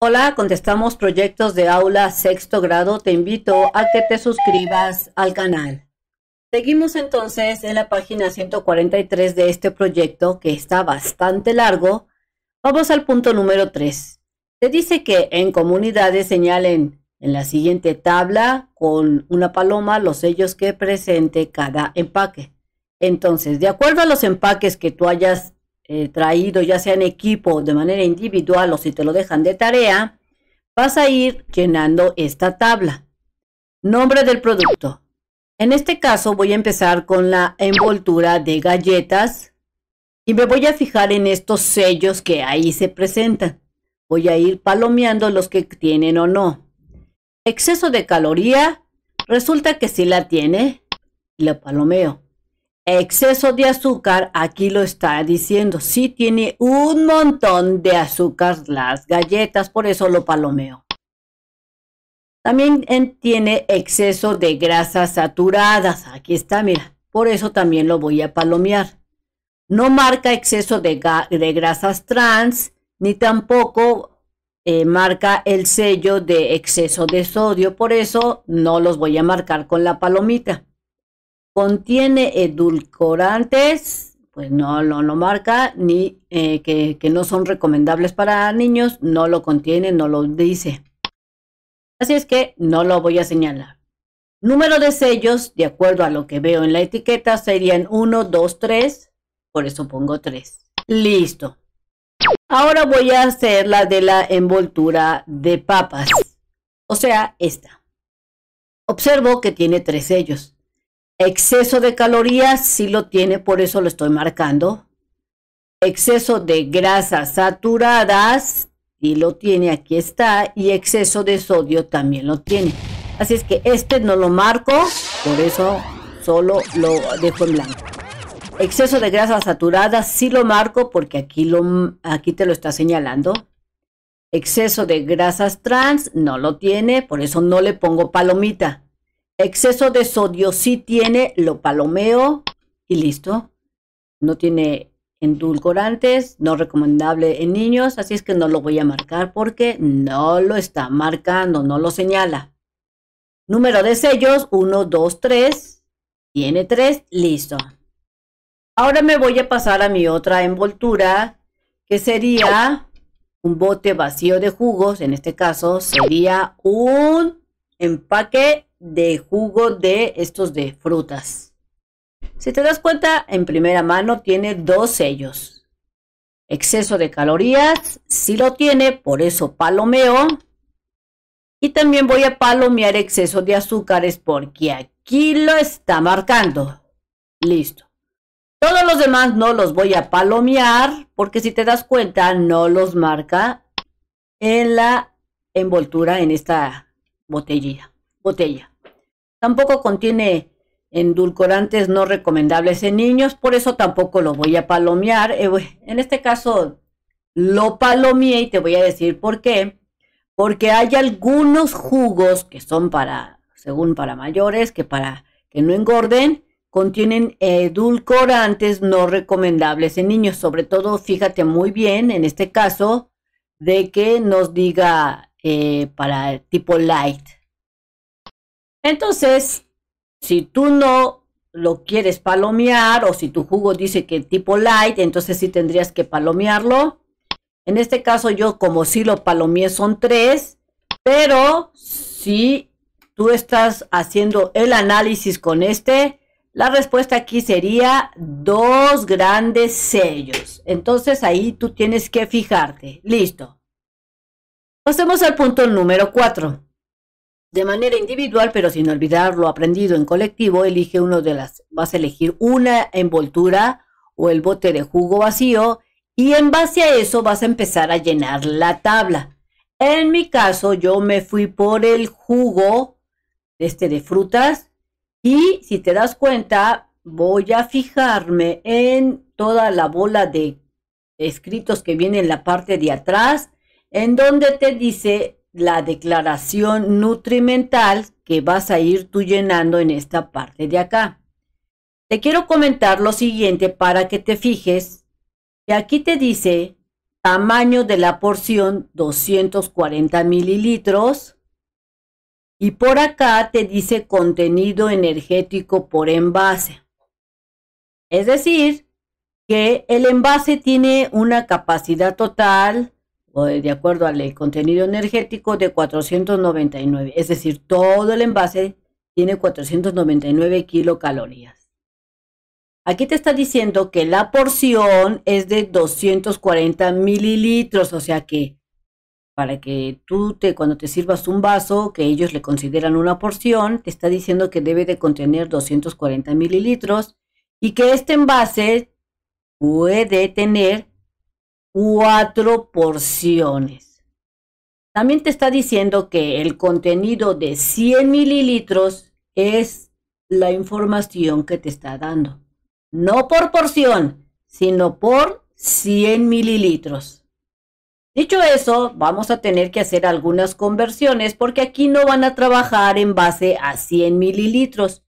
Hola, contestamos proyectos de aula sexto grado. Te invito a que te suscribas al canal. Seguimos entonces en la página 143 de este proyecto que está bastante largo. Vamos al punto número 3. Te dice que en comunidades señalen en la siguiente tabla con una paloma los sellos que presente cada empaque. Entonces, de acuerdo a los empaques que tú hayas eh, traído ya sea en equipo de manera individual o si te lo dejan de tarea, vas a ir llenando esta tabla. Nombre del producto. En este caso voy a empezar con la envoltura de galletas y me voy a fijar en estos sellos que ahí se presentan. Voy a ir palomeando los que tienen o no. Exceso de caloría, resulta que sí la tiene, la palomeo exceso de azúcar, aquí lo está diciendo, sí tiene un montón de azúcar las galletas, por eso lo palomeo. También eh, tiene exceso de grasas saturadas, aquí está, mira, por eso también lo voy a palomear. No marca exceso de, grasas trans, ni tampoco eh, marca el sello de exceso de sodio, por eso no los voy a marcar con la palomita contiene edulcorantes, pues no, lo marca, ni eh, que, que, no son recomendables para niños, no lo contiene, no lo dice. Así es que no lo voy a señalar. Número de sellos, de acuerdo a lo que veo en la etiqueta, serían 1, 2, 3, por eso pongo 3. Listo. Ahora voy a hacer la de la envoltura de papas, o sea, esta. Observo que tiene tres sellos. Exceso de calorías sí lo tiene, por eso lo estoy marcando. Exceso de grasas saturadas sí lo tiene, aquí está. Y exceso de sodio también lo tiene. Así es que este no lo marco, por eso solo lo dejo en blanco. Exceso de grasas saturadas sí lo marco porque aquí, lo, aquí te lo está señalando. Exceso de grasas trans no lo tiene, por eso no le pongo palomita. Exceso de sodio sí tiene, lo palomeo y listo. No tiene endulcorantes, no recomendable en niños, así es que no lo voy a marcar porque no lo está marcando, no lo señala. Número de sellos, 1, 2, 3, tiene 3, listo. Ahora me voy a pasar a mi otra envoltura, que sería un bote vacío de jugos, en este caso sería un empaque de jugo de estos de frutas. Si te das cuenta, en primera mano tiene dos sellos. Exceso de calorías, si lo tiene, por eso palomeo. Y también voy a palomear exceso de azúcares porque aquí lo está marcando. Listo. Todos los demás no los voy a palomear porque si te das cuenta no los marca en la envoltura en esta botellita botella. Tampoco contiene endulcorantes no recomendables en niños, por eso tampoco lo voy a palomear. Eh, en este caso, lo palomeé y te voy a decir por qué. Porque hay algunos jugos que son para, según para mayores, que para que no engorden, contienen edulcorantes no recomendables en niños. Sobre todo, fíjate muy bien en este caso de que nos diga eh, para tipo light. Entonces, si tú no lo quieres palomear o si tu jugo dice que tipo light, entonces sí tendrías que palomearlo. En este caso yo como sí lo palomeé son tres, pero si tú estás haciendo el análisis con este, la respuesta aquí sería dos grandes sellos. Entonces ahí tú tienes que fijarte. Listo. Pasemos al punto número cuatro. De manera individual, pero sin olvidar lo aprendido en colectivo, elige uno de las, vas a elegir una envoltura o el bote de jugo vacío y en base a eso vas a empezar a llenar la tabla. En mi caso, yo me fui por el jugo este de frutas y si te das cuenta, voy a fijarme en toda la bola de escritos que viene en la parte de atrás, en donde te dice la declaración nutrimental que vas a ir tú llenando en esta parte de acá. Te quiero comentar lo siguiente para que te fijes. que aquí te dice tamaño de la porción 240 mililitros. Y por acá te dice contenido energético por envase. Es decir, que el envase tiene una capacidad total de acuerdo al contenido energético de 499. Es decir, todo el envase tiene 499 kilocalorías. Aquí te está diciendo que la porción es de 240 mililitros, o sea que para que tú te, cuando te sirvas un vaso, que ellos le consideran una porción, te está diciendo que debe de contener 240 mililitros y que este envase puede tener cuatro porciones. También te está diciendo que el contenido de 100 mililitros es la información que te está dando. No por porción, sino por 100 mililitros. Dicho eso, vamos a tener que hacer algunas conversiones porque aquí no van a trabajar en base a 100 mililitros,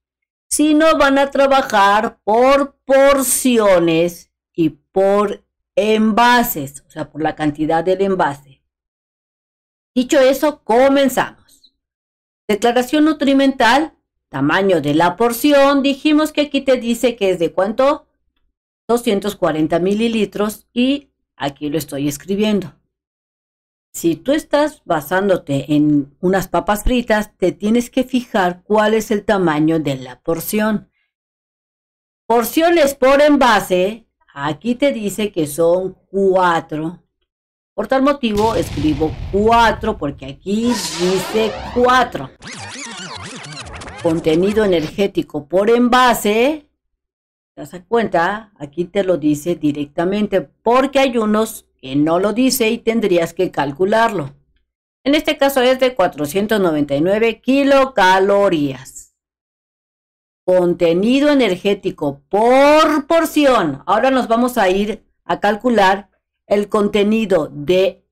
sino van a trabajar por porciones y por envases, o sea, por la cantidad del envase. Dicho eso, comenzamos. Declaración nutrimental, tamaño de la porción, dijimos que aquí te dice que es de cuánto, 240 mililitros y aquí lo estoy escribiendo. Si tú estás basándote en unas papas fritas, te tienes que fijar cuál es el tamaño de la porción. Porciones por envase Aquí te dice que son cuatro. Por tal motivo escribo cuatro porque aquí dice cuatro. Contenido energético por envase. ¿Te das cuenta? Aquí te lo dice directamente porque hay unos que no lo dice y tendrías que calcularlo. En este caso es de 499 kilocalorías contenido energético por porción. Ahora nos vamos a ir a calcular el contenido de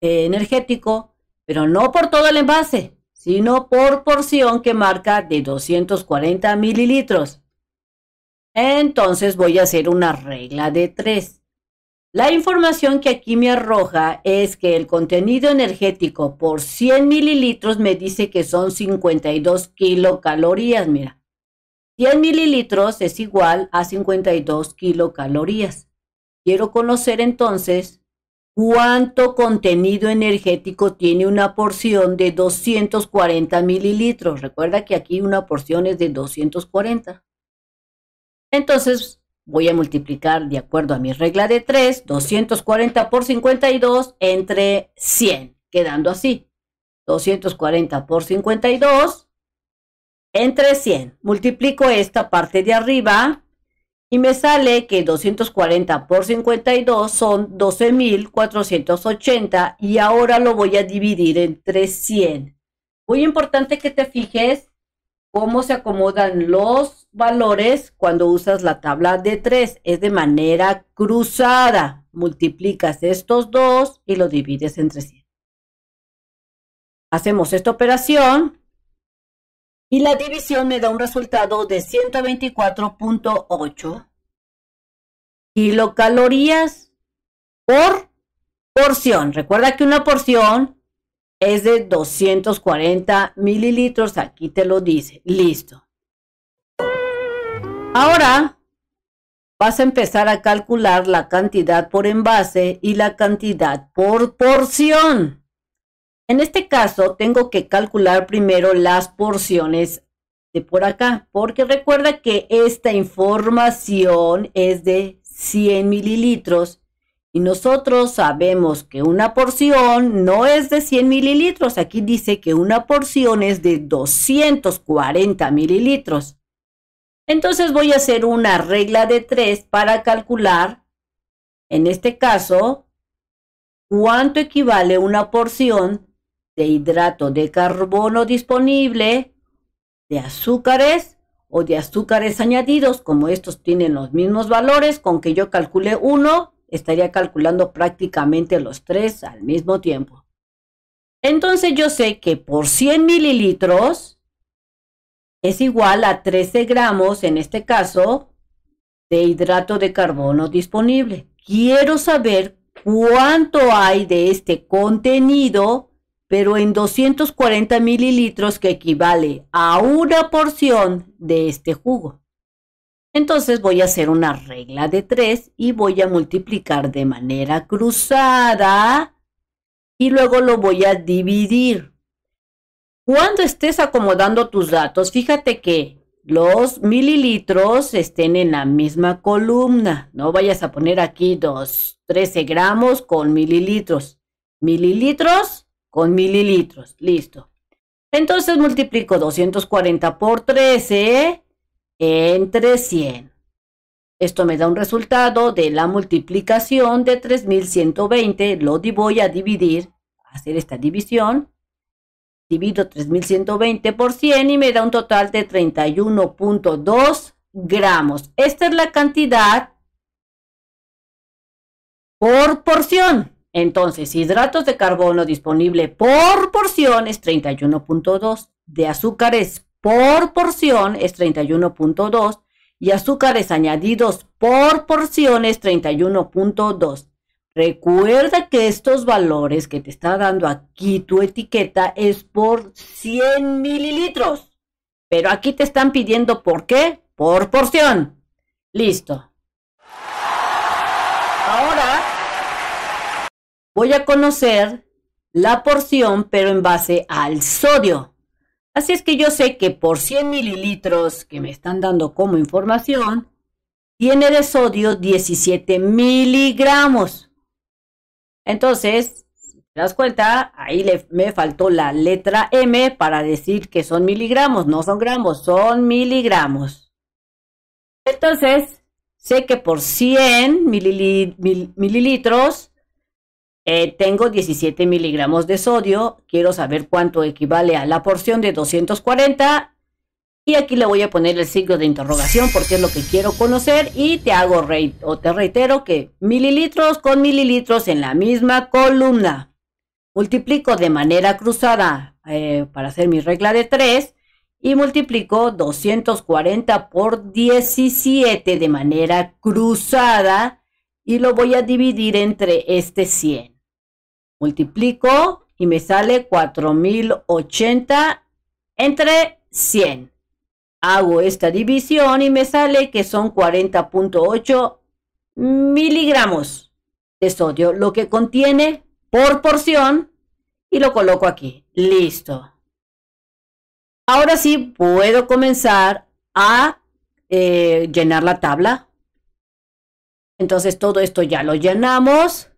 eh, energético, pero no por todo el envase, sino por porción que marca de 240 mililitros. Entonces voy a hacer una regla de 3. La información que aquí me arroja es que el contenido energético por 100 mililitros me dice que son 52 kilocalorías, mira. 10 mililitros es igual a 52 kilocalorías. Quiero conocer entonces cuánto contenido energético tiene una porción de 240 mililitros. Recuerda que aquí una porción es de 240. Entonces voy a multiplicar de acuerdo a mi regla de 3, 240 por 52 entre 100, quedando así. 240 por 52 entre 100. Multiplico esta parte de arriba y me sale que 240 por 52 son 12.480 y ahora lo voy a dividir entre 100. Muy importante que te fijes cómo se acomodan los valores cuando usas la tabla de 3. Es de manera cruzada. Multiplicas estos dos y lo divides entre 100. Hacemos esta operación y la división me da un resultado de 124.8 kilocalorías por porción. Recuerda que una porción es de 240 mililitros. Aquí te lo dice. Listo. Ahora vas a empezar a calcular la cantidad por envase y la cantidad por porción. En este caso, tengo que calcular primero las porciones de por acá, porque recuerda que esta información es de 100 mililitros y nosotros sabemos que una porción no es de 100 mililitros. Aquí dice que una porción es de 240 mililitros. Entonces voy a hacer una regla de 3 para calcular, en este caso, cuánto equivale una porción de hidrato de carbono disponible, de azúcares o de azúcares añadidos, como estos tienen los mismos valores, con que yo calculé uno, estaría calculando prácticamente los tres al mismo tiempo. Entonces yo sé que por 100 mililitros es igual a 13 gramos, en este caso, de hidrato de carbono disponible. Quiero saber cuánto hay de este contenido pero en 240 mililitros que equivale a una porción de este jugo. Entonces voy a hacer una regla de 3 y voy a multiplicar de manera cruzada y luego lo voy a dividir. Cuando estés acomodando tus datos, fíjate que los mililitros estén en la misma columna. No vayas a poner aquí 2, 13 gramos con mililitros. Mililitros con mililitros. Listo. Entonces multiplico 240 por 13 entre 100. Esto me da un resultado de la multiplicación de 3120. Lo voy a dividir, hacer esta división. Divido 3120 por 100 y me da un total de 31.2 gramos. Esta es la cantidad por porción. Entonces, hidratos de carbono disponible por porción es 31.2, de azúcares por porción es 31.2 y azúcares añadidos por porción es 31.2. Recuerda que estos valores que te está dando aquí tu etiqueta es por 100 mililitros, pero aquí te están pidiendo por qué, por porción. Listo. voy a conocer la porción, pero en base al sodio. Así es que yo sé que por 100 mililitros que me están dando como información, tiene de sodio 17 miligramos. Entonces, te das cuenta, ahí me faltó la letra M para decir que son miligramos, no son gramos, son miligramos. Entonces, sé que por 100 mililitros eh, tengo 17 miligramos de sodio, quiero saber cuánto equivale a la porción de 240 y aquí le voy a poner el signo de interrogación porque es lo que quiero conocer y te hago o te reitero que mililitros con mililitros en la misma columna. Multiplico de manera cruzada eh, para hacer mi regla de 3 y multiplico 240 por 17 de manera cruzada y lo voy a dividir entre este 100 multiplico y me sale 4080 entre 100. Hago esta división y me sale que son 40.8 miligramos de sodio, lo que contiene por porción y lo coloco aquí. Listo. Ahora sí puedo comenzar a eh, llenar la tabla. Entonces todo esto ya lo llenamos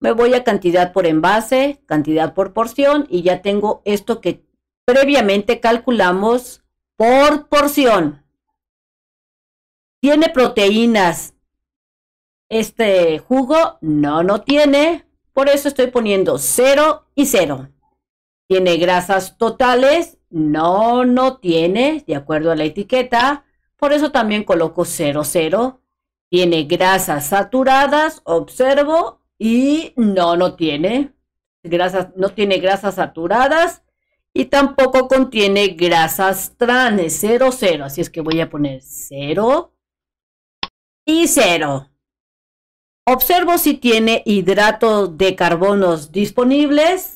me voy a cantidad por envase, cantidad por porción y ya tengo esto que previamente calculamos por porción. ¿Tiene proteínas este jugo? No, no tiene. Por eso estoy poniendo 0 y 0. ¿Tiene grasas totales? No, no tiene, de acuerdo a la etiqueta. Por eso también coloco 0, 0. ¿Tiene grasas saturadas? Observo y no, no tiene grasas, no tiene grasas saturadas y tampoco contiene grasas trans, cero, cero. Así es que voy a poner cero y cero. Observo si tiene hidratos de carbonos disponibles.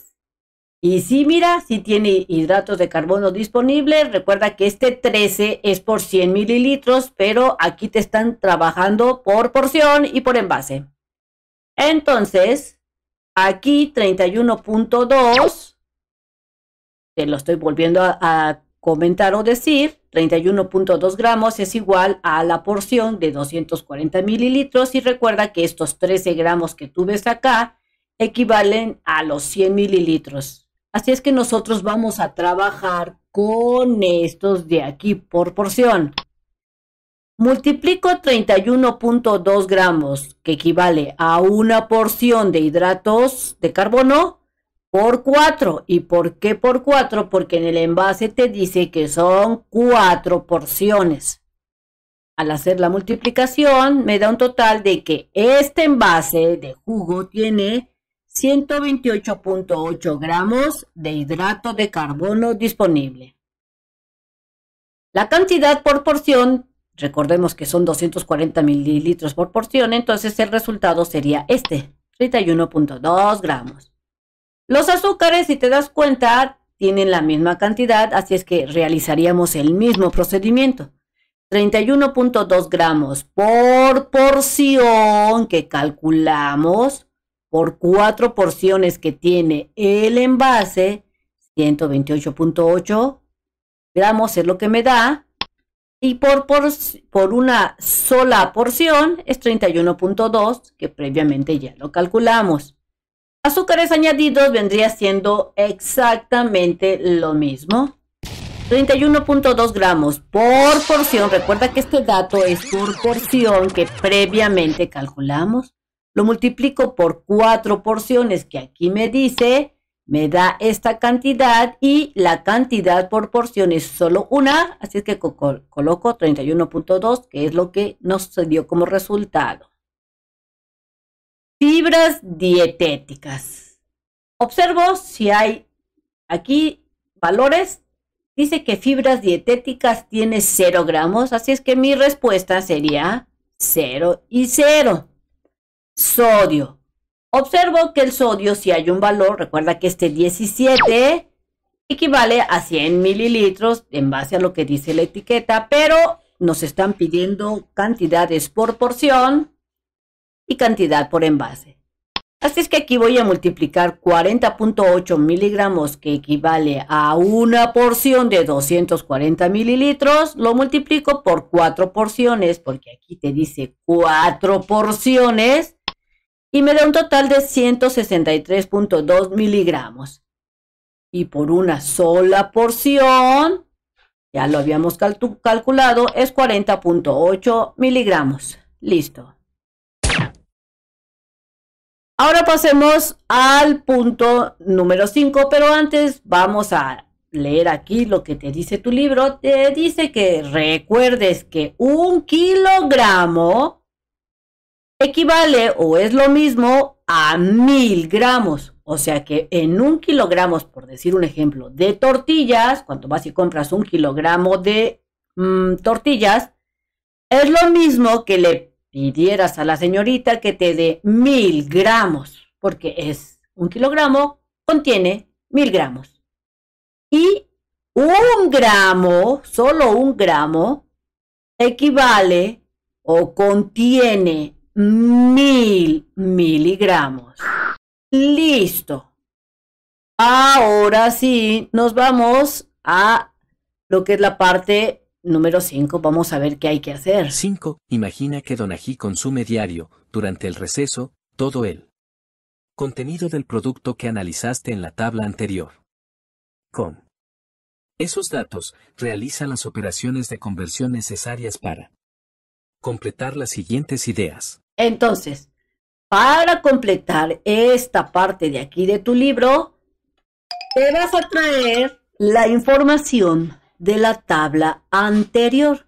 Y sí, mira, si tiene hidratos de carbono disponibles, recuerda que este 13 es por 100 mililitros, pero aquí te están trabajando por porción y por envase. Entonces, aquí 31.2, te lo estoy volviendo a, a comentar o decir, 31.2 gramos es igual a la porción de 240 mililitros y recuerda que estos 13 gramos que tú ves acá equivalen a los 100 mililitros. Así es que nosotros vamos a trabajar con estos de aquí por porción. Multiplico 31.2 gramos, que equivale a una porción de hidratos de carbono, por 4. ¿Y por qué por 4? Porque en el envase te dice que son 4 porciones. Al hacer la multiplicación me da un total de que este envase de jugo tiene 128.8 gramos de hidrato de carbono disponible. La cantidad por porción Recordemos que son 240 mililitros por porción, entonces el resultado sería este, 31.2 gramos. Los azúcares, si te das cuenta, tienen la misma cantidad, así es que realizaríamos el mismo procedimiento. 31.2 gramos por porción que calculamos por cuatro porciones que tiene el envase, 128.8 gramos es lo que me da, y por, por, por una sola porción es 31.2, que previamente ya lo calculamos. Azúcares añadidos vendría siendo exactamente lo mismo. 31.2 gramos por porción. Recuerda que este dato es por porción que previamente calculamos. Lo multiplico por cuatro porciones que aquí me dice me da esta cantidad y la cantidad por porción es solo una, así es que coloco 31.2, que es lo que nos dio como resultado. Fibras dietéticas. Observo si hay aquí valores. Dice que fibras dietéticas tiene 0 gramos, así es que mi respuesta sería 0 y 0. Sodio, Observo que el sodio, si hay un valor, recuerda que este 17 equivale a 100 mililitros en base a lo que dice la etiqueta, pero nos están pidiendo cantidades por porción y cantidad por envase. Así es que aquí voy a multiplicar 40.8 miligramos, que equivale a una porción de 240 mililitros, lo multiplico por cuatro porciones, porque aquí te dice cuatro porciones, y me da un total de 163.2 miligramos. Y por una sola porción, ya lo habíamos calculado, es 40.8 miligramos. Listo. Ahora pasemos al punto número 5, pero antes vamos a leer aquí lo que te dice tu libro. Te dice que recuerdes que un kilogramo equivale o es lo mismo a mil gramos. O sea que en un kilogramo, por decir un ejemplo, de tortillas, cuando vas y compras un kilogramo de mm, tortillas, es lo mismo que le pidieras a la señorita que te dé mil gramos, porque es un kilogramo, contiene mil gramos. Y un gramo, solo un gramo, equivale o contiene mil miligramos. Listo. Ahora sí, nos vamos a lo que es la parte número 5. Vamos a ver qué hay que hacer. 5. Imagina que Donají consume diario, durante el receso, todo el contenido del producto que analizaste en la tabla anterior. Con esos datos, realiza las operaciones de conversión necesarias para completar las siguientes ideas. Entonces, para completar esta parte de aquí de tu libro, te vas a traer la información de la tabla anterior.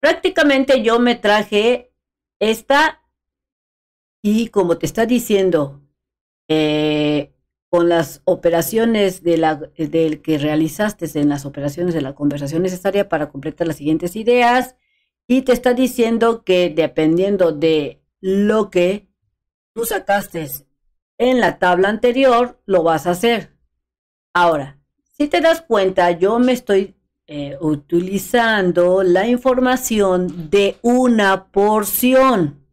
Prácticamente yo me traje esta y como te está diciendo, eh, con las operaciones de la, del que realizaste en las operaciones de la conversación necesaria para completar las siguientes ideas, y te está diciendo que dependiendo de lo que tú sacaste en la tabla anterior, lo vas a hacer. Ahora, si te das cuenta, yo me estoy eh, utilizando la información de una porción.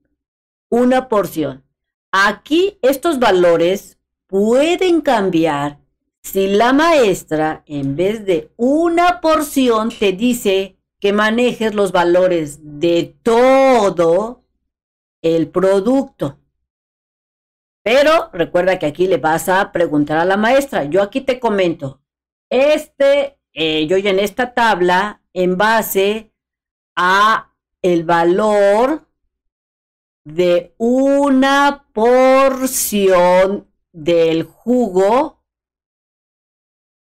Una porción. Aquí estos valores pueden cambiar si la maestra, en vez de una porción, te dice que manejes los valores de todo el producto. Pero recuerda que aquí le vas a preguntar a la maestra. Yo aquí te comento, este, eh, yo en esta tabla, en base a el valor de una porción del jugo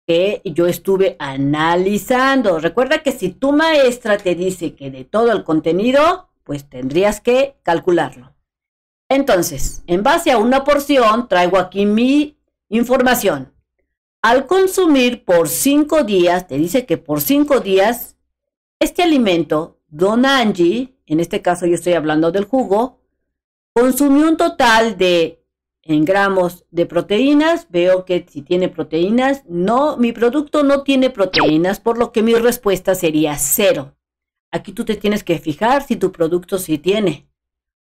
que yo estuve analizando. Recuerda que si tu maestra te dice que de todo el contenido, pues tendrías que calcularlo. Entonces, en base a una porción, traigo aquí mi información. Al consumir por cinco días, te dice que por cinco días, este alimento, Don Angie, en este caso yo estoy hablando del jugo, consumió un total de, en gramos de proteínas, veo que si tiene proteínas, no, mi producto no tiene proteínas, por lo que mi respuesta sería cero. Aquí tú te tienes que fijar si tu producto sí tiene.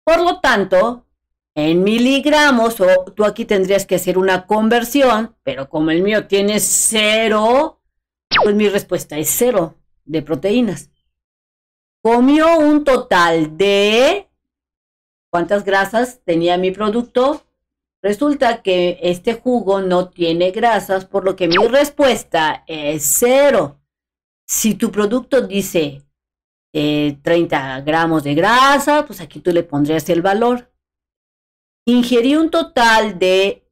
Por lo tanto, en miligramos, o tú aquí tendrías que hacer una conversión, pero como el mío tiene cero, pues mi respuesta es cero de proteínas. Comió un total de... ¿Cuántas grasas tenía mi producto? Resulta que este jugo no tiene grasas, por lo que mi respuesta es cero. Si tu producto dice 30 eh, gramos de grasa, pues aquí tú le pondrías el valor. Ingerí un total de,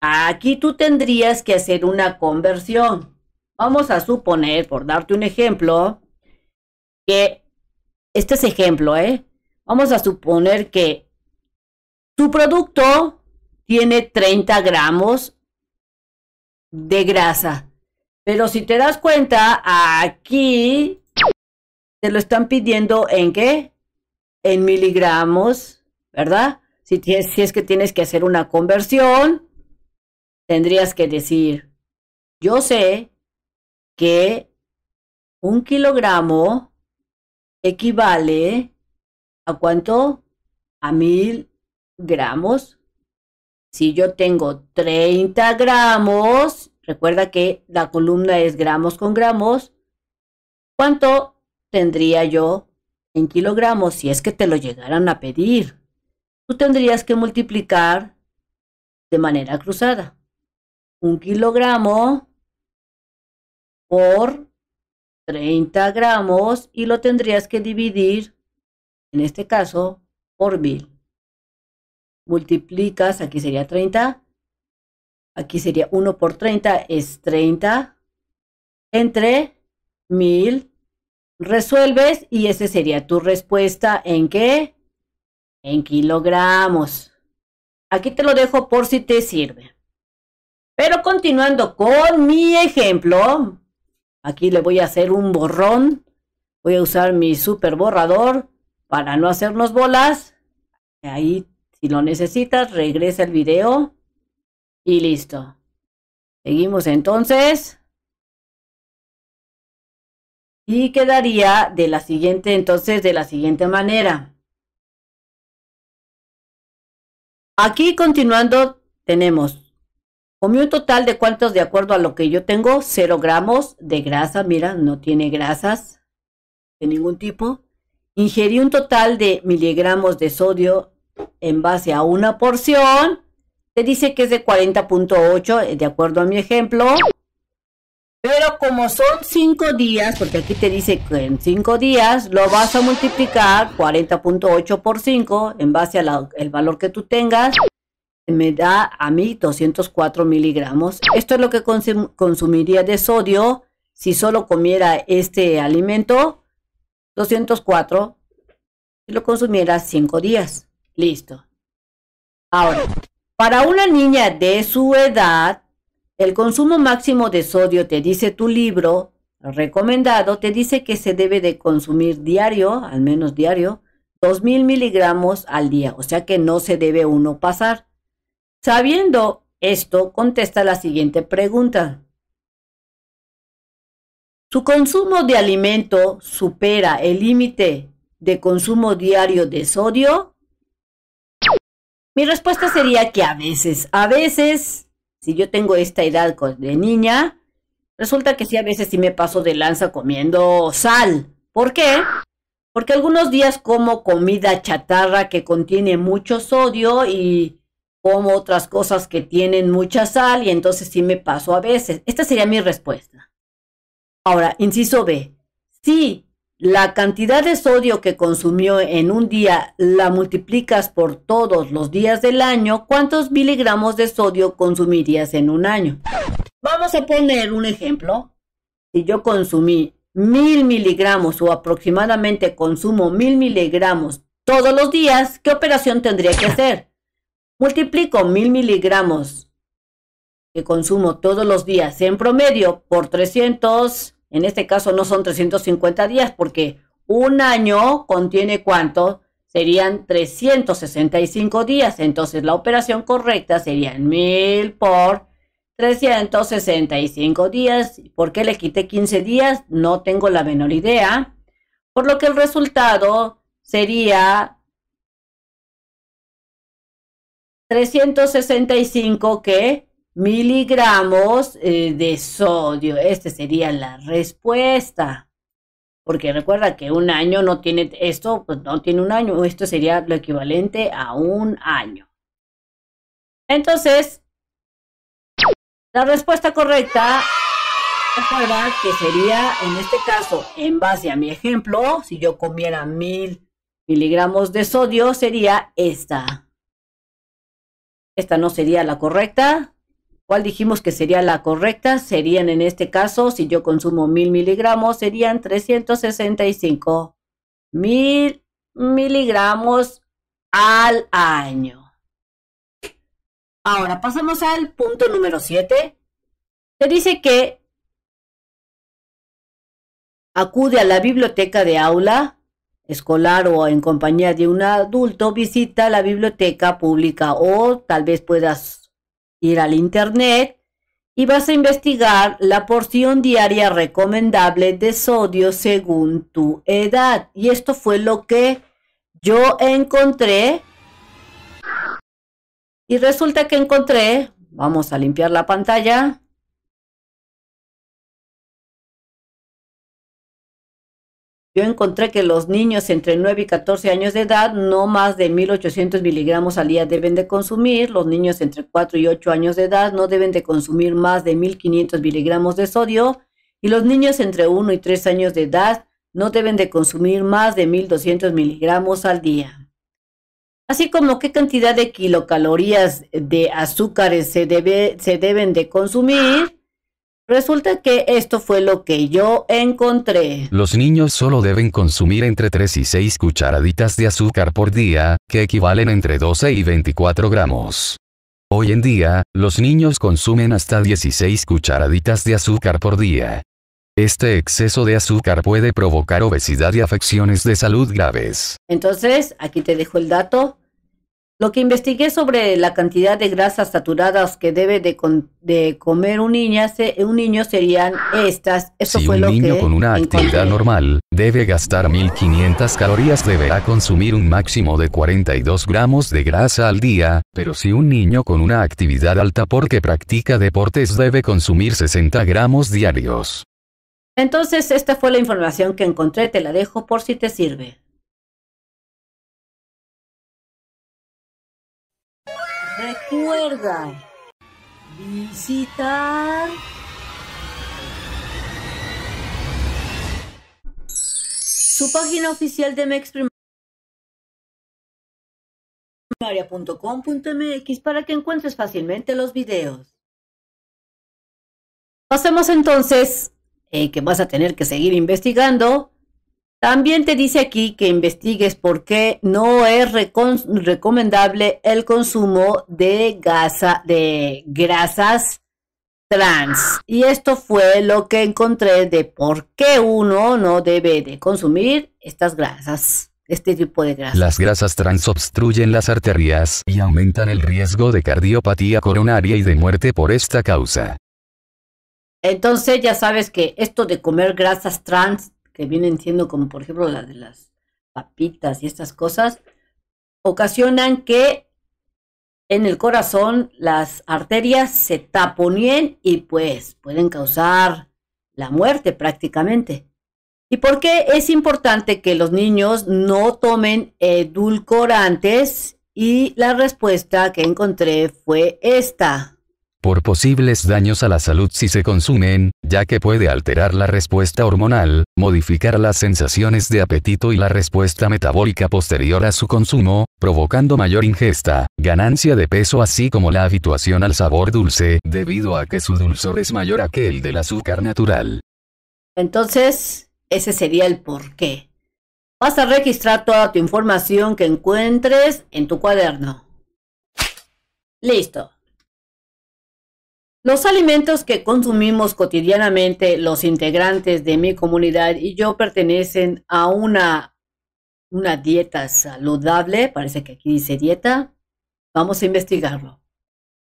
aquí tú tendrías que hacer una conversión. Vamos a suponer, por darte un ejemplo, que, este es ejemplo, ¿eh? Vamos a suponer que tu producto tiene 30 gramos de grasa. Pero si te das cuenta, aquí te lo están pidiendo en qué? En miligramos, ¿verdad? Si, si es que tienes que hacer una conversión, tendrías que decir, yo sé que un kilogramo equivale a cuánto? A mil gramos. Si yo tengo 30 gramos, recuerda que la columna es gramos con gramos, ¿cuánto tendría yo en kilogramos si es que te lo llegaran a pedir. Tú tendrías que multiplicar de manera cruzada. Un kilogramo por 30 gramos y lo tendrías que dividir, en este caso, por mil. Multiplicas, aquí sería 30, aquí sería 1 por 30 es 30, entre 1000 resuelves y esa sería tu respuesta en qué? En kilogramos. Aquí te lo dejo por si te sirve. Pero continuando con mi ejemplo, aquí le voy a hacer un borrón. Voy a usar mi super borrador para no hacernos bolas. Ahí, si lo necesitas, regresa el video y listo. Seguimos entonces. Y quedaría de la siguiente, entonces, de la siguiente manera. Aquí continuando tenemos, comí un total de cuántos de acuerdo a lo que yo tengo, 0 gramos de grasa, mira, no tiene grasas de ningún tipo. Ingerí un total de miligramos de sodio en base a una porción. Te dice que es de 40.8, de acuerdo a mi ejemplo. Pero como son cinco días, porque aquí te dice que en cinco días lo vas a multiplicar 40.8 por 5 en base al valor que tú tengas, me da a mí 204 miligramos. Esto es lo que consumiría de sodio si solo comiera este alimento, 204, si lo consumiera cinco días. Listo. Ahora, para una niña de su edad, el consumo máximo de sodio, te dice tu libro recomendado, te dice que se debe de consumir diario, al menos diario, 2.000 miligramos al día, o sea que no se debe uno pasar. Sabiendo esto, contesta la siguiente pregunta. Su consumo de alimento supera el límite de consumo diario de sodio? Mi respuesta sería que a veces, a veces si yo tengo esta edad de niña, resulta que sí, a veces sí me paso de lanza comiendo sal. ¿Por qué? Porque algunos días como comida chatarra que contiene mucho sodio y como otras cosas que tienen mucha sal y entonces sí me paso a veces. Esta sería mi respuesta. Ahora, inciso B. Sí, la cantidad de sodio que consumió en un día la multiplicas por todos los días del año, ¿cuántos miligramos de sodio consumirías en un año? Vamos a poner un ejemplo. Si yo consumí mil miligramos o aproximadamente consumo mil miligramos todos los días, ¿qué operación tendría que hacer? Multiplico mil miligramos que consumo todos los días en promedio por 300 en este caso no son 350 días porque un año contiene cuánto? Serían 365 días. Entonces la operación correcta serían 1000 por 365 días. ¿Por qué le quité 15 días? No tengo la menor idea. Por lo que el resultado sería 365 que miligramos eh, de sodio. Esta sería la respuesta. Porque recuerda que un año no tiene, esto pues no tiene un año, esto sería lo equivalente a un año. Entonces, la respuesta correcta, recuerda que sería, en este caso, en base a mi ejemplo, si yo comiera mil miligramos de sodio, sería esta. Esta no sería la correcta, cuál dijimos que sería la correcta, serían en este caso, si yo consumo mil miligramos, serían 365 mil miligramos al año. Ahora pasamos al punto número 7. Se dice que acude a la biblioteca de aula escolar o en compañía de un adulto, visita la biblioteca pública o tal vez puedas ir al Internet y vas a investigar la porción diaria recomendable de sodio según tu edad. Y esto fue lo que yo encontré. Y resulta que encontré, vamos a limpiar la pantalla, Yo encontré que los niños entre 9 y 14 años de edad no más de 1.800 miligramos al día deben de consumir, los niños entre 4 y 8 años de edad no deben de consumir más de 1.500 miligramos de sodio y los niños entre 1 y 3 años de edad no deben de consumir más de 1.200 miligramos al día. Así como qué cantidad de kilocalorías de azúcares se, se deben de consumir Resulta que esto fue lo que yo encontré. Los niños solo deben consumir entre 3 y 6 cucharaditas de azúcar por día, que equivalen entre 12 y 24 gramos. Hoy en día, los niños consumen hasta 16 cucharaditas de azúcar por día. Este exceso de azúcar puede provocar obesidad y afecciones de salud graves. Entonces, aquí te dejo el dato. Lo que investigué sobre la cantidad de grasas saturadas que debe de, comer un niño, un niño serían estas. Eso si un niño con una actividad normal debe gastar 1500 calorías, deberá consumir un máximo de 42 gramos de grasa al día, pero si un niño con una actividad alta porque practica deportes debe consumir 60 gramos diarios. Entonces esta fue la información que encontré, te la dejo por si te sirve. recuerda visitar su página oficial de mexprimaria.com.mx para que encuentres fácilmente los videos. Pasemos entonces, eh, que vas a tener que seguir investigando, también te dice aquí que investigues por qué no es recomendable el consumo de, de grasas trans. Y esto fue lo que encontré de por qué uno no debe de consumir estas grasas, este tipo de grasas. Las grasas trans obstruyen las arterias y aumentan el riesgo de cardiopatía coronaria y de muerte por esta causa. Entonces ya sabes que esto de comer grasas trans que vienen siendo como por ejemplo las de las papitas y estas cosas, ocasionan que en el corazón las arterias se taponien y pues pueden causar la muerte prácticamente. ¿Y por qué es importante que los niños no tomen edulcorantes? Y la respuesta que encontré fue esta por posibles daños a la salud si se consumen, ya que puede alterar la respuesta hormonal, modificar las sensaciones de apetito y la respuesta metabólica posterior a su consumo, provocando mayor ingesta, ganancia de peso así como la habituación al sabor dulce debido a que su dulzor es mayor a que el del azúcar natural. Entonces, ese sería el porqué. Vas a registrar toda tu información que encuentres en tu cuaderno. Listo. Los alimentos que consumimos cotidianamente los integrantes de mi comunidad y yo pertenecen a una, una dieta saludable, parece que aquí dice dieta, vamos a investigarlo.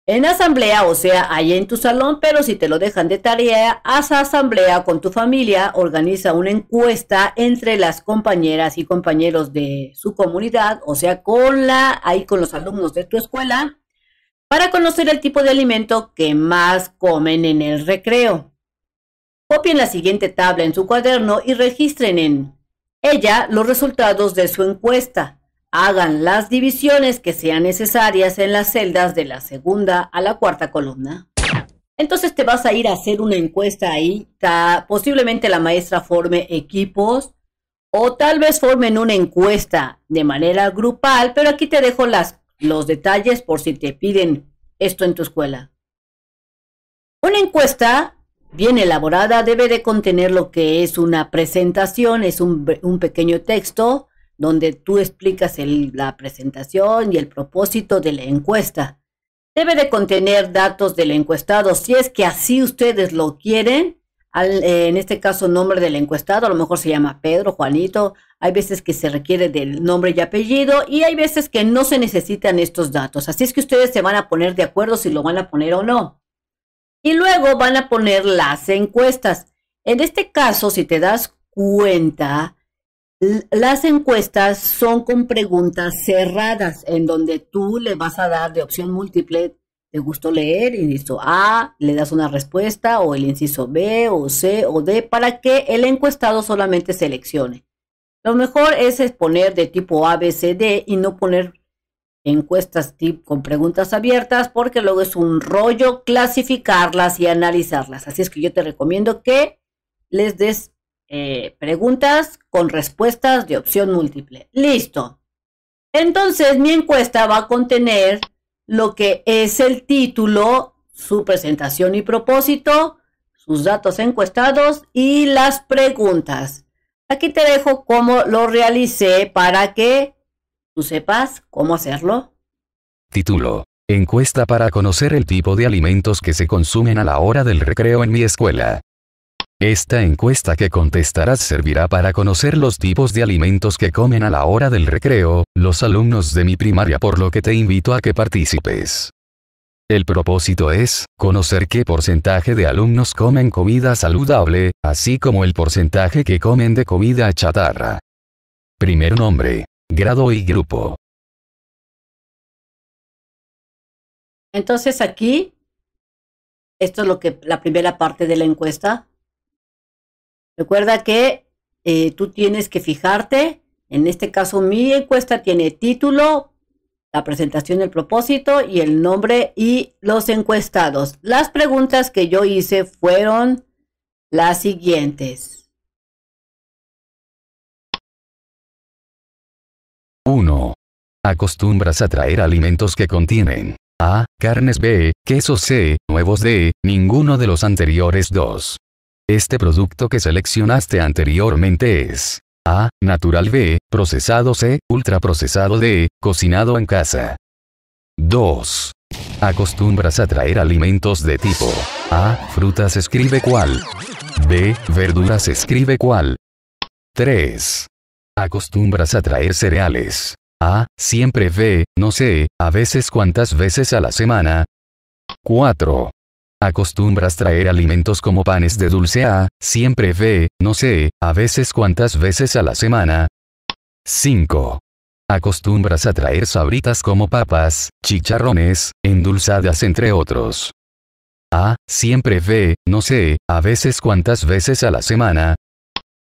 En asamblea, o sea, ahí en tu salón, pero si te lo dejan de tarea, haz asamblea con tu familia, organiza una encuesta entre las compañeras y compañeros de su comunidad, o sea, con la, ahí con los alumnos de tu escuela, para conocer el tipo de alimento que más comen en el recreo. Copien la siguiente tabla en su cuaderno y registren en ella los resultados de su encuesta. Hagan las divisiones que sean necesarias en las celdas de la segunda a la cuarta columna. Entonces te vas a ir a hacer una encuesta ahí. Posiblemente la maestra forme equipos o tal vez formen una encuesta de manera grupal, pero aquí te dejo las los detalles por si te piden esto en tu escuela. Una encuesta bien elaborada debe de contener lo que es una presentación, es un, pequeño texto donde tú explicas la presentación y el propósito de la encuesta. Debe de contener datos del encuestado, si es que así ustedes lo quieren, eh, en este caso, nombre del encuestado, a lo mejor se llama Pedro, Juanito, hay veces que se requiere del nombre y apellido y hay veces que no se necesitan estos datos. Así es que ustedes se van a poner de acuerdo si lo van a poner o no. Y luego van a poner las encuestas. En este caso, si te das cuenta, las encuestas son con preguntas cerradas, en donde tú le vas a dar de opción múltiple te gustó leer, inciso A, le das una respuesta o el inciso B o C o D para que el encuestado solamente seleccione. Lo mejor es poner de tipo A, B, C, D y no poner encuestas tipo con preguntas abiertas porque luego es un rollo clasificarlas y analizarlas. Así es que yo te recomiendo que les des eh, preguntas con respuestas de opción múltiple. Listo. Entonces mi encuesta va a contener lo que es el título, su presentación y propósito, sus datos encuestados y las preguntas. Aquí te dejo cómo lo realicé para que tú sepas cómo hacerlo. Título. Encuesta para conocer el tipo de alimentos que se consumen a la hora del recreo en mi escuela. Esta encuesta que contestarás servirá para conocer los tipos de alimentos que comen a la hora del recreo, los alumnos de mi primaria por lo que te invito a que participes. El propósito es, conocer qué porcentaje de alumnos comen comida saludable, así como el porcentaje que comen de comida chatarra. Primer nombre, grado y grupo. Entonces aquí, esto es lo que la primera parte de la encuesta Recuerda que eh, tú tienes que fijarte, en este caso mi encuesta tiene título, la presentación del propósito y el nombre y los encuestados. Las preguntas que yo hice fueron las siguientes. 1. Acostumbras a traer alimentos que contienen A. Carnes B. Quesos C. Huevos D. Ninguno de los anteriores dos. Este producto que seleccionaste anteriormente es A. Natural B. Procesado C. Ultraprocesado D. Cocinado en casa. 2. Acostumbras a traer alimentos de tipo A. Frutas escribe cuál. B. Verduras escribe cuál. 3. Acostumbras a traer cereales. A. Siempre B. No sé, a veces cuántas veces a la semana. 4. Acostumbras traer alimentos como panes de dulce a, siempre ve, no sé, a veces cuántas veces a la semana. 5. Acostumbras a traer sabritas como papas, chicharrones, endulzadas entre otros. A, siempre ve, no sé, a veces cuántas veces a la semana.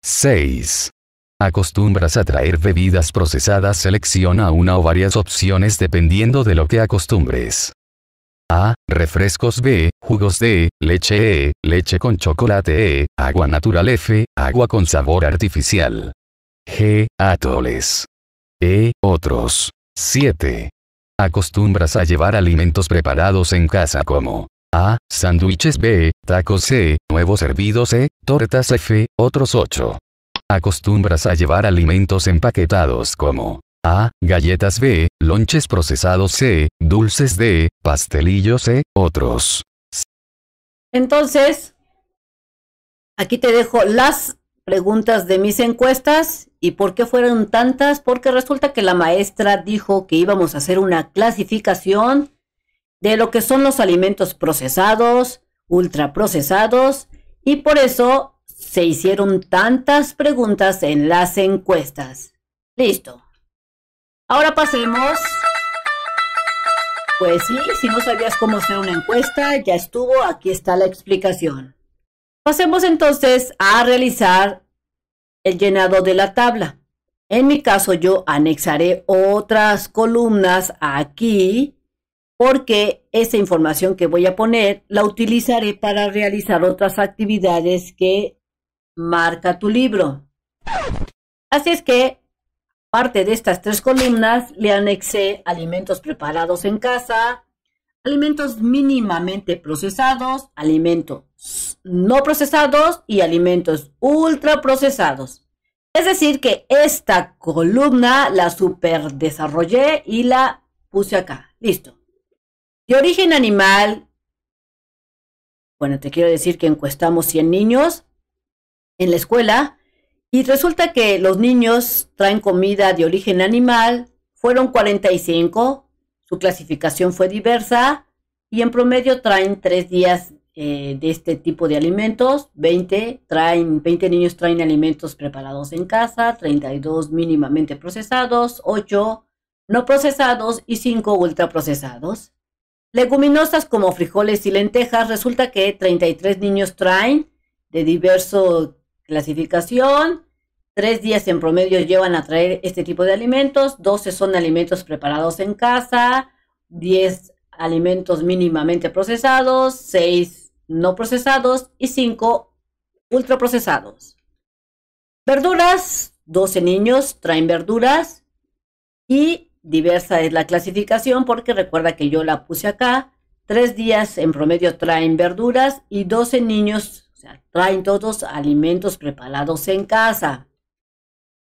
6. Acostumbras a traer bebidas procesadas selecciona una o varias opciones dependiendo de lo que acostumbres. A. Refrescos B. Jugos D. Leche E. Leche con chocolate E. Agua natural F. Agua con sabor artificial. G. Atoles. E. Otros. 7. Acostumbras a llevar alimentos preparados en casa como A. Sándwiches B. Tacos C. Nuevos hervidos E. Tortas F. Otros 8. Acostumbras a llevar alimentos empaquetados como a, galletas B, lonches procesados C, dulces D, pastelillos e otros. Entonces, aquí te dejo las preguntas de mis encuestas y por qué fueron tantas, porque resulta que la maestra dijo que íbamos a hacer una clasificación de lo que son los alimentos procesados, ultraprocesados, y por eso se hicieron tantas preguntas en las encuestas. Listo. Ahora pasemos. Pues sí, si no sabías cómo hacer una encuesta, ya estuvo, aquí está la explicación. Pasemos entonces a realizar el llenado de la tabla. En mi caso yo anexaré otras columnas aquí porque esa información que voy a poner la utilizaré para realizar otras actividades que marca tu libro. Así es que Parte de estas tres columnas le anexé alimentos preparados en casa, alimentos mínimamente procesados, alimentos no procesados y alimentos ultra procesados. Es decir, que esta columna la super desarrollé y la puse acá. Listo. De origen animal, bueno, te quiero decir que encuestamos 100 niños en la escuela y resulta que los niños traen comida de origen animal, fueron 45, su clasificación fue diversa y en promedio traen tres días eh, de este tipo de alimentos, 20, traen, 20 niños traen alimentos preparados en casa, 32 mínimamente procesados, 8 no procesados y 5 ultraprocesados. Leguminosas como frijoles y lentejas, resulta que 33 niños traen de diverso clasificación. Tres días en promedio llevan a traer este tipo de alimentos, 12 son alimentos preparados en casa, 10 alimentos mínimamente procesados, 6 no procesados y 5 ultraprocesados. Verduras, 12 niños traen verduras y diversa es la clasificación porque recuerda que yo la puse acá. Tres días en promedio traen verduras y 12 niños sea, traen todos alimentos preparados en casa.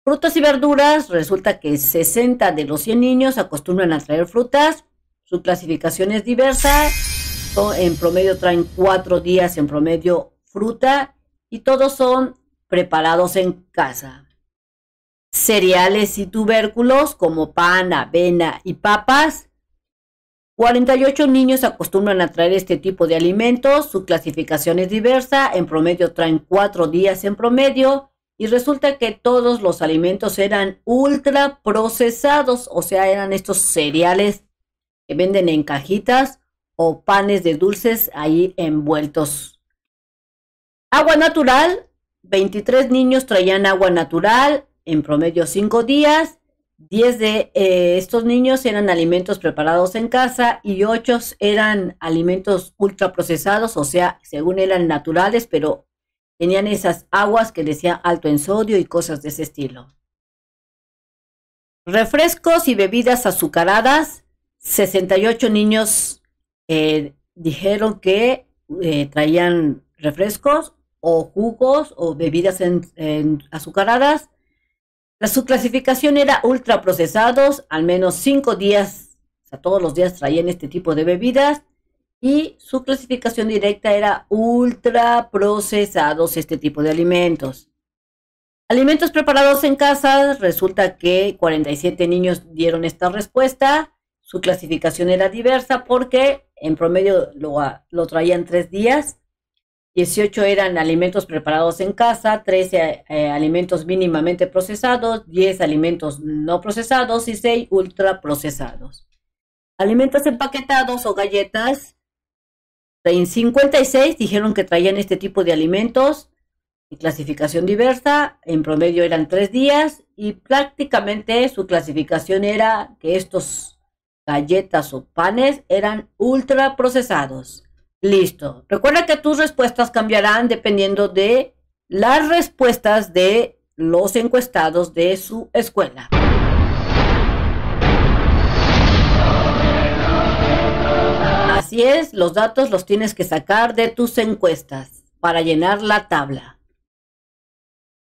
Frutas y verduras, resulta que 60 de los 100 niños acostumbran a traer frutas. Su clasificación es diversa. En promedio traen 4 días en promedio fruta y todos son preparados en casa. Cereales y tubérculos como pan, avena y papas 48 niños acostumbran a traer este tipo de alimentos, su clasificación es diversa, en promedio traen 4 días en promedio y resulta que todos los alimentos eran ultra procesados, o sea, eran estos cereales que venden en cajitas o panes de dulces ahí envueltos. Agua natural, 23 niños traían agua natural, en promedio 5 días, 10 de eh, estos niños eran alimentos preparados en casa y 8 eran alimentos ultraprocesados, o sea, según eran naturales, pero tenían esas aguas que decía alto en sodio y cosas de ese estilo. Refrescos y bebidas azucaradas, 68 niños eh, dijeron que eh, traían refrescos o jugos o bebidas en azucaradas su clasificación era ultraprocesados, al menos cinco días, o sea, todos los días traían este tipo de bebidas. Y su clasificación directa era ultraprocesados, este tipo de alimentos. Alimentos preparados en casa, resulta que 47 niños dieron esta respuesta. Su clasificación era diversa porque en promedio lo, lo traían tres días. 18 eran alimentos preparados en casa, 13 eh, alimentos mínimamente procesados, 10 alimentos no procesados y 6 ultraprocesados. Alimentos empaquetados o galletas, en 56 dijeron que traían este tipo de alimentos y clasificación diversa, en promedio eran 3 días y prácticamente su clasificación era que estos galletas o panes eran ultraprocesados. Listo. Recuerda que tus respuestas cambiarán dependiendo de las respuestas de los encuestados de su escuela. Así es, los datos los tienes que sacar de tus encuestas para llenar la tabla.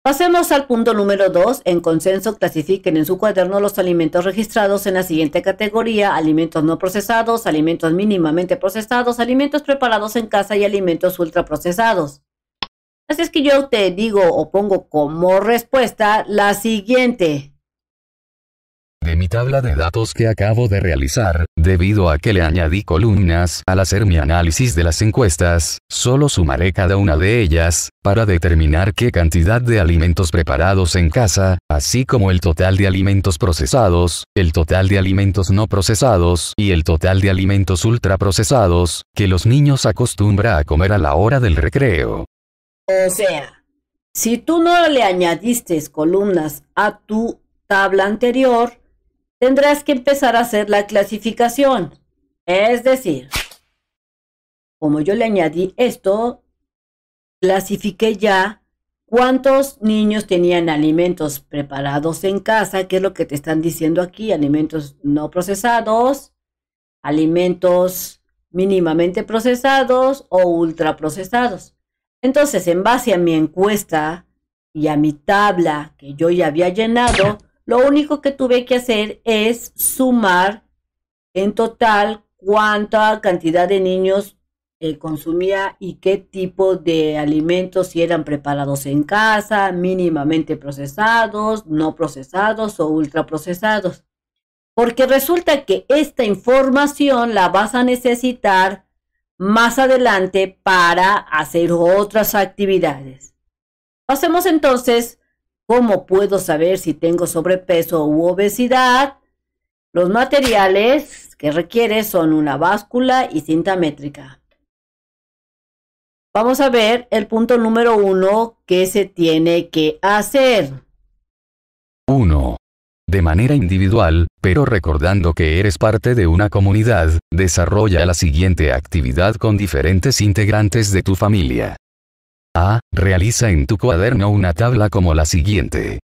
Pasemos al punto número 2. En consenso, clasifiquen en su cuaderno los alimentos registrados en la siguiente categoría. Alimentos no procesados, alimentos mínimamente procesados, alimentos preparados en casa y alimentos ultraprocesados. Así es que yo te digo o pongo como respuesta la siguiente de mi tabla de datos que acabo de realizar, debido a que le añadí columnas al hacer mi análisis de las encuestas, solo sumaré cada una de ellas, para determinar qué cantidad de alimentos preparados en casa, así como el total de alimentos procesados, el total de alimentos no procesados y el total de alimentos ultraprocesados, que los niños acostumbra a comer a la hora del recreo. O sea, si tú no le añadiste columnas a tu tabla anterior, tendrás que empezar a hacer la clasificación. Es decir, como yo le añadí esto, clasifiqué ya cuántos niños tenían alimentos preparados en casa, que es lo que te están diciendo aquí, alimentos no procesados, alimentos mínimamente procesados o ultraprocesados. Entonces, en base a mi encuesta y a mi tabla que yo ya había llenado, lo único que tuve que hacer es sumar en total cuánta cantidad de niños eh, consumía y qué tipo de alimentos, si eran preparados en casa, mínimamente procesados, no procesados o ultra procesados, Porque resulta que esta información la vas a necesitar más adelante para hacer otras actividades. Pasemos entonces ¿Cómo puedo saber si tengo sobrepeso u obesidad? Los materiales que requiere son una báscula y cinta métrica. Vamos a ver el punto número uno que se tiene que hacer. 1. De manera individual, pero recordando que eres parte de una comunidad, desarrolla la siguiente actividad con diferentes integrantes de tu familia. Realiza en tu cuaderno una tabla como la siguiente.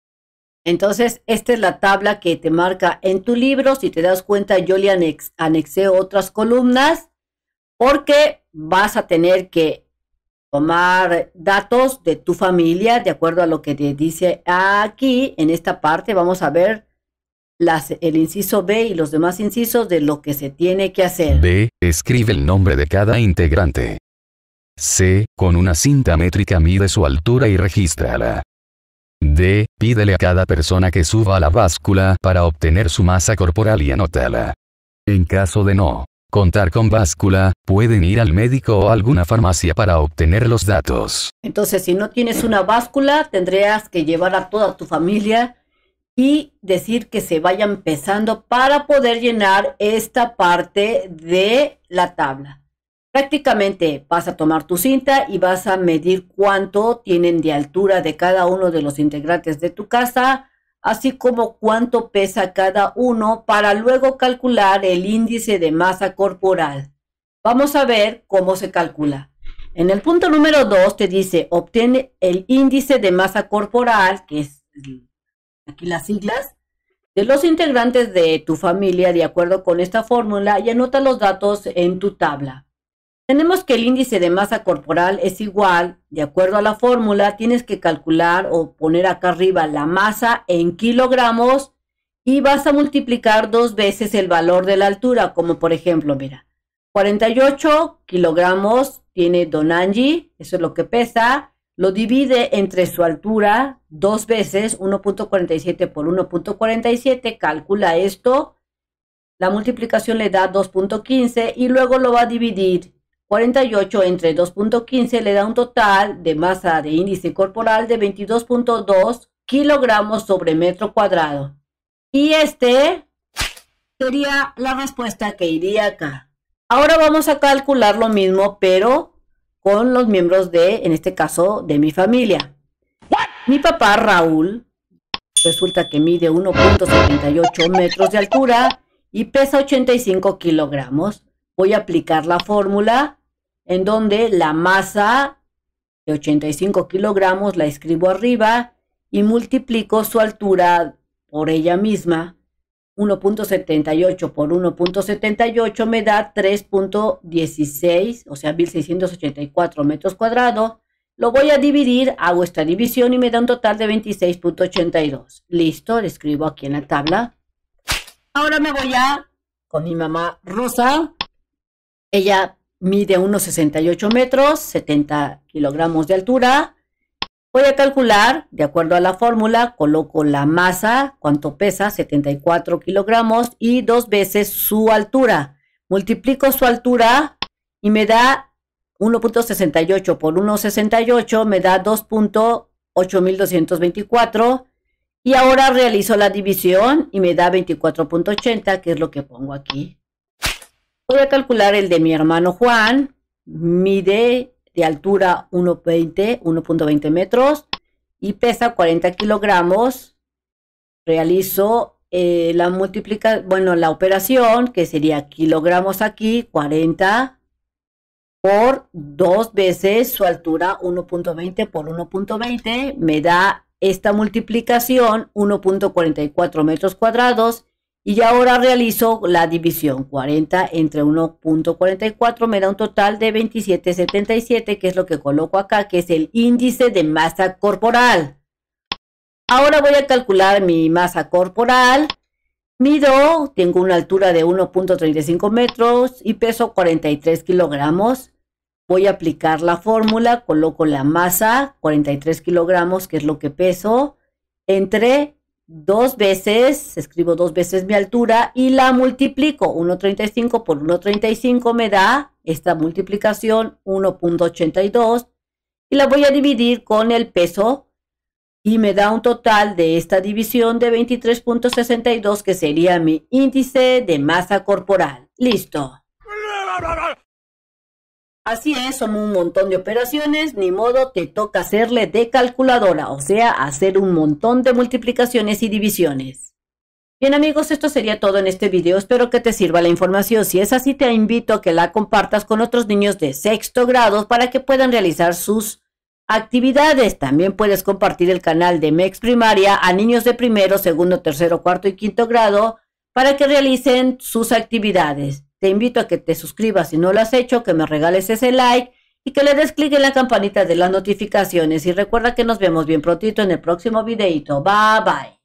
Entonces, esta es la tabla que te marca en tu libro. Si te das cuenta, yo le anexé otras columnas porque vas a tener que tomar datos de tu familia de acuerdo a lo que te dice aquí. En esta parte vamos a ver las, el inciso B y los demás incisos de lo que se tiene que hacer. B. Escribe el nombre de cada integrante. C. Con una cinta métrica mide su altura y regístrala. D. Pídele a cada persona que suba a la báscula para obtener su masa corporal y anótala. En caso de no contar con báscula, pueden ir al médico o a alguna farmacia para obtener los datos. Entonces, si no tienes una báscula, tendrías que llevar a toda tu familia y decir que se vayan pesando para poder llenar esta parte de la tabla. Prácticamente vas a tomar tu cinta y vas a medir cuánto tienen de altura de cada uno de los integrantes de tu casa, así como cuánto pesa cada uno para luego calcular el índice de masa corporal. Vamos a ver cómo se calcula. En el punto número 2 te dice, obtiene el índice de masa corporal, que es aquí las siglas, de los integrantes de tu familia de acuerdo con esta fórmula y anota los datos en tu tabla. Tenemos que el índice de masa corporal es igual, de acuerdo a la fórmula, tienes que calcular o poner acá arriba la masa en kilogramos y vas a multiplicar dos veces el valor de la altura, como por ejemplo, mira, 48 kilogramos tiene Don Angie, eso es lo que pesa, lo divide entre su altura dos veces, 1.47 por 1.47, calcula esto, la multiplicación le da 2.15 y luego lo va a dividir 48 entre 2.15 le da un total de masa de índice corporal de 22.2 kilogramos sobre metro cuadrado. Y este sería la respuesta que iría acá. Ahora vamos a calcular lo mismo, pero con los miembros de, en este caso, de mi familia. Mi papá Raúl resulta que mide 1.78 metros de altura y pesa 85 kilogramos. Voy a aplicar la fórmula en donde la masa de 85 kilogramos la escribo arriba y multiplico su altura por ella misma. 1.78 por 1.78 me da 3.16, o sea, 1.684 metros cuadrados. Lo voy a dividir, hago esta división y me da un total de 26.82. Listo, le escribo aquí en la tabla. Ahora me voy a con mi mamá Rosa. Ella mide unos 68 metros, 70 kilogramos de altura. Voy a calcular, de acuerdo a la fórmula, coloco la masa, cuánto pesa, 74 kilogramos, y dos veces su altura. Multiplico su altura y me da 1.68 por 1.68, me da 2.8224. Y ahora realizo la división y me da 24.80, que es lo que pongo aquí. Voy a calcular el de mi hermano Juan. Mide de altura 1.20, 1.20 metros y pesa 40 kilogramos. Realizo eh, la multiplica, bueno, la operación que sería kilogramos aquí, 40 por dos veces su altura 1.20 por 1.20 me da esta multiplicación 1.44 metros cuadrados y ya ahora realizo la división. 40 entre 1.44 me da un total de 27.77, que es lo que coloco acá, que es el índice de masa corporal. Ahora voy a calcular mi masa corporal. Mido, tengo una altura de 1.35 metros y peso 43 kilogramos. Voy a aplicar la fórmula, coloco la masa, 43 kilogramos, que es lo que peso, entre dos veces, escribo dos veces mi altura y la multiplico. 1.35 por 1.35 me da esta multiplicación 1.82 y la voy a dividir con el peso y me da un total de esta división de 23.62 que sería mi índice de masa corporal. Listo. Así es, son un montón de operaciones, ni modo, te toca hacerle de calculadora, o sea, hacer un montón de multiplicaciones y divisiones. Bien amigos, esto sería todo en este video, espero que te sirva la información, si es así te invito a que la compartas con otros niños de sexto grado para que puedan realizar sus actividades. También puedes compartir el canal de MEX Primaria a niños de primero, segundo, tercero, cuarto y quinto grado para que realicen sus actividades. Te invito a que te suscribas si no lo has hecho, que me regales ese like y que le des clic en la campanita de las notificaciones. Y recuerda que nos vemos bien prontito en el próximo videito. Bye bye.